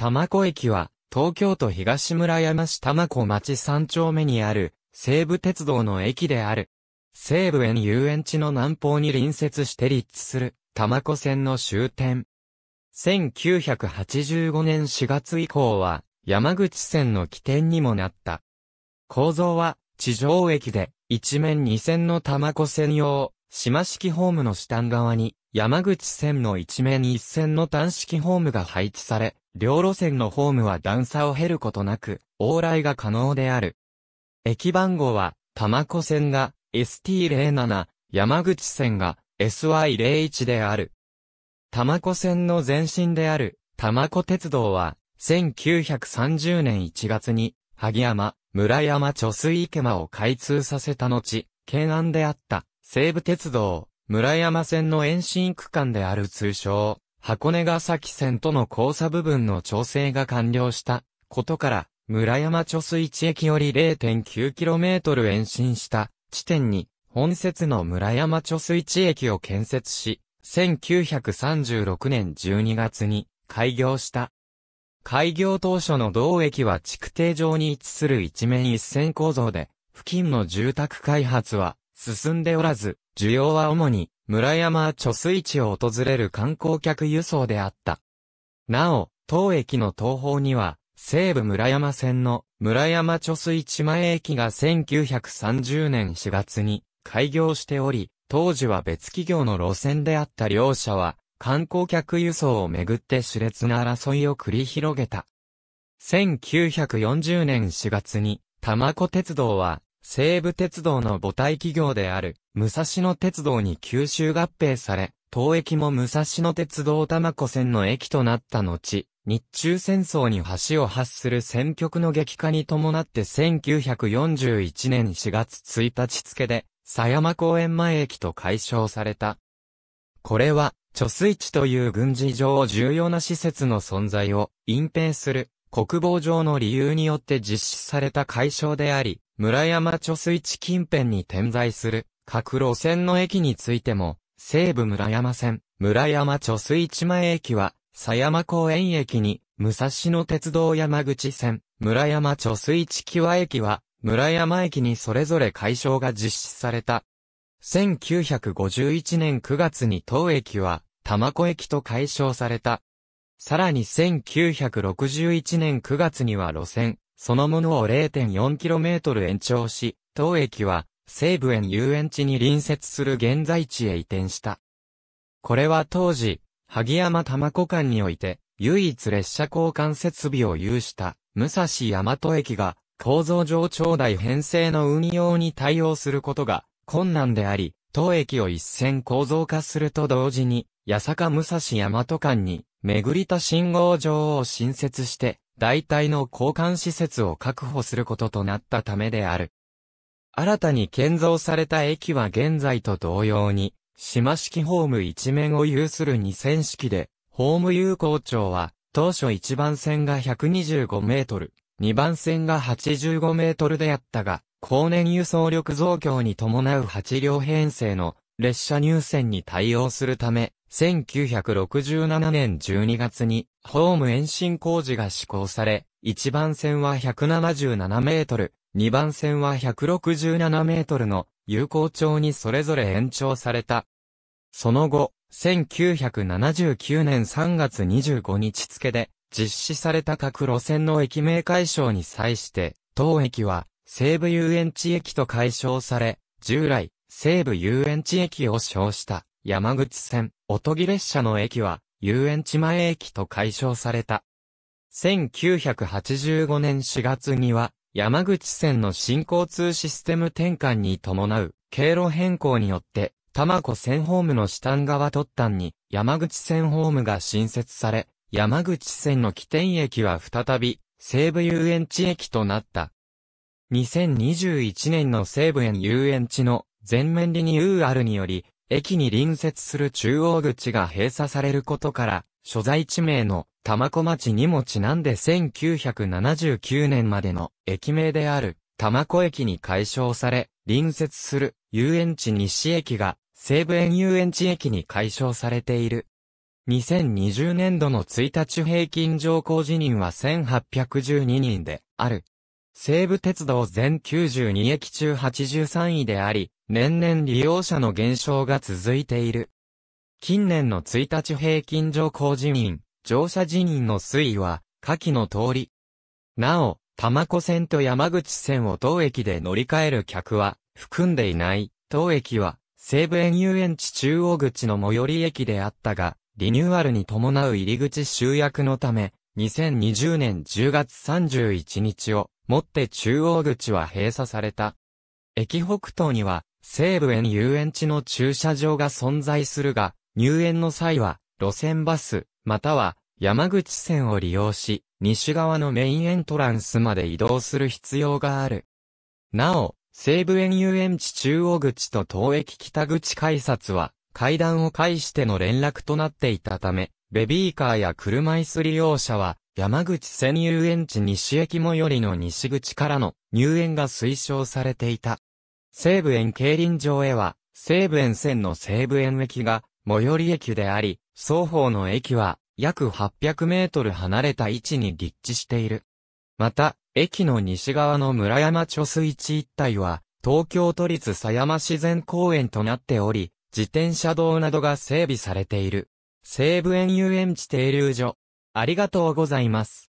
玉子駅は、東京都東村山市玉子町三丁目にある、西武鉄道の駅である。西武園遊園地の南方に隣接して立地する、玉子線の終点。1985年4月以降は、山口線の起点にもなった。構造は、地上駅で、一面二線の玉子線用、島式ホームの下側に、山口線の一面一線の単式ホームが配置され、両路線のホームは段差を経ることなく、往来が可能である。駅番号は、玉子線が ST07、山口線が SY01 である。玉子線の前身である、玉子鉄道は、1930年1月に、萩山、村山貯水池間を開通させた後、懸案であった、西武鉄道、村山線の延伸区間である通称、箱根ヶ崎線との交差部分の調整が完了したことから、村山貯水池駅より 0.9km 延伸した地点に、本節の村山貯水池駅を建設し、1936年12月に開業した。開業当初の同駅は築堤上に位置する一面一線構造で、付近の住宅開発は進んでおらず、需要は主に村山貯水池を訪れる観光客輸送であった。なお、当駅の東方には、西武村山線の村山貯水池前駅が1930年4月に開業しており、当時は別企業の路線であった両社は、観光客輸送をめぐって熾烈な争いを繰り広げた。1940年4月に、玉子鉄道は西武鉄道の母体企業である、武蔵野鉄道に吸収合併され、当駅も武蔵野鉄道玉子線の駅となった後、日中戦争に橋を発する戦局の激化に伴って1941年4月1日付で、狭山公園前駅と解消された。これは、貯水池という軍事上重要な施設の存在を隠蔽する国防上の理由によって実施された解消であり、村山貯水池近辺に点在する各路線の駅についても、西武村山線、村山貯水池前駅は、狭山公園駅に、武蔵野鉄道山口線、村山貯水池際駅は、村山駅にそれぞれ解消が実施された。1951年9月に当駅は、玉子駅と解消された。さらに1961年9月には路線、そのものを 0.4km 延長し、当駅は西武園遊園地に隣接する現在地へ移転した。これは当時、萩山玉子間において、唯一列車交換設備を有した、武蔵大和駅が、構造上長大編成の運用に対応することが困難であり、当駅を一線構造化すると同時に、八坂武蔵大和間に、巡りた信号場を新設して、大体の交換施設を確保することとなったためである。新たに建造された駅は現在と同様に、島式ホーム一面を有する二線式で、ホーム有効長は、当初1番線が125メートル、2番線が85メートルであったが、後年輸送力増強に伴う8両編成の列車入線に対応するため、1967年12月に、ホーム延伸工事が施行され、1番線は177メートル、2番線は167メートルの有効調にそれぞれ延長された。その後、1979年3月25日付で実施された各路線の駅名解消に際して、当駅は西武遊園地駅と解消され、従来、西武遊園地駅を称した山口線、音木列車の駅は遊園地前駅と解消された。1985年4月には山口線の新交通システム転換に伴う経路変更によって玉子線ホームの下側突端に山口線ホームが新設され、山口線の起点駅は再び西武遊園地駅となった。2021年の西武園遊園地の全面リニューアルにより、駅に隣接する中央口が閉鎖されることから、所在地名の玉子町にもちなんで1979年までの駅名である玉子駅に解消され、隣接する遊園地西駅が西武園遊園地駅に解消されている。2020年度の1日平均乗降辞任は1812人である。西武鉄道全92駅中83位であり、年々利用者の減少が続いている。近年の1日平均乗降人員、乗車人員の推移は、下記の通り。なお、玉子線と山口線を当駅で乗り換える客は、含んでいない、当駅は、西武園遊園地中央口の最寄り駅であったが、リニューアルに伴う入り口集約のため、2020年10月31日をもって中央口は閉鎖された。駅北東には、西武園遊園地の駐車場が存在するが、入園の際は、路線バス、または、山口線を利用し、西側のメインエントランスまで移動する必要がある。なお、西武園遊園地中央口と東駅北口改札は、階段を介しての連絡となっていたため、ベビーカーや車椅子利用者は、山口線遊園地西駅最寄りの西口からの入園が推奨されていた。西武園競輪場へは、西武園線の西武園駅が最寄り駅であり、双方の駅は約800メートル離れた位置に立地している。また、駅の西側の村山貯水池一帯は、東京都立狭山自然公園となっており、自転車道などが整備されている。西武園遊園地停留所、ありがとうございます。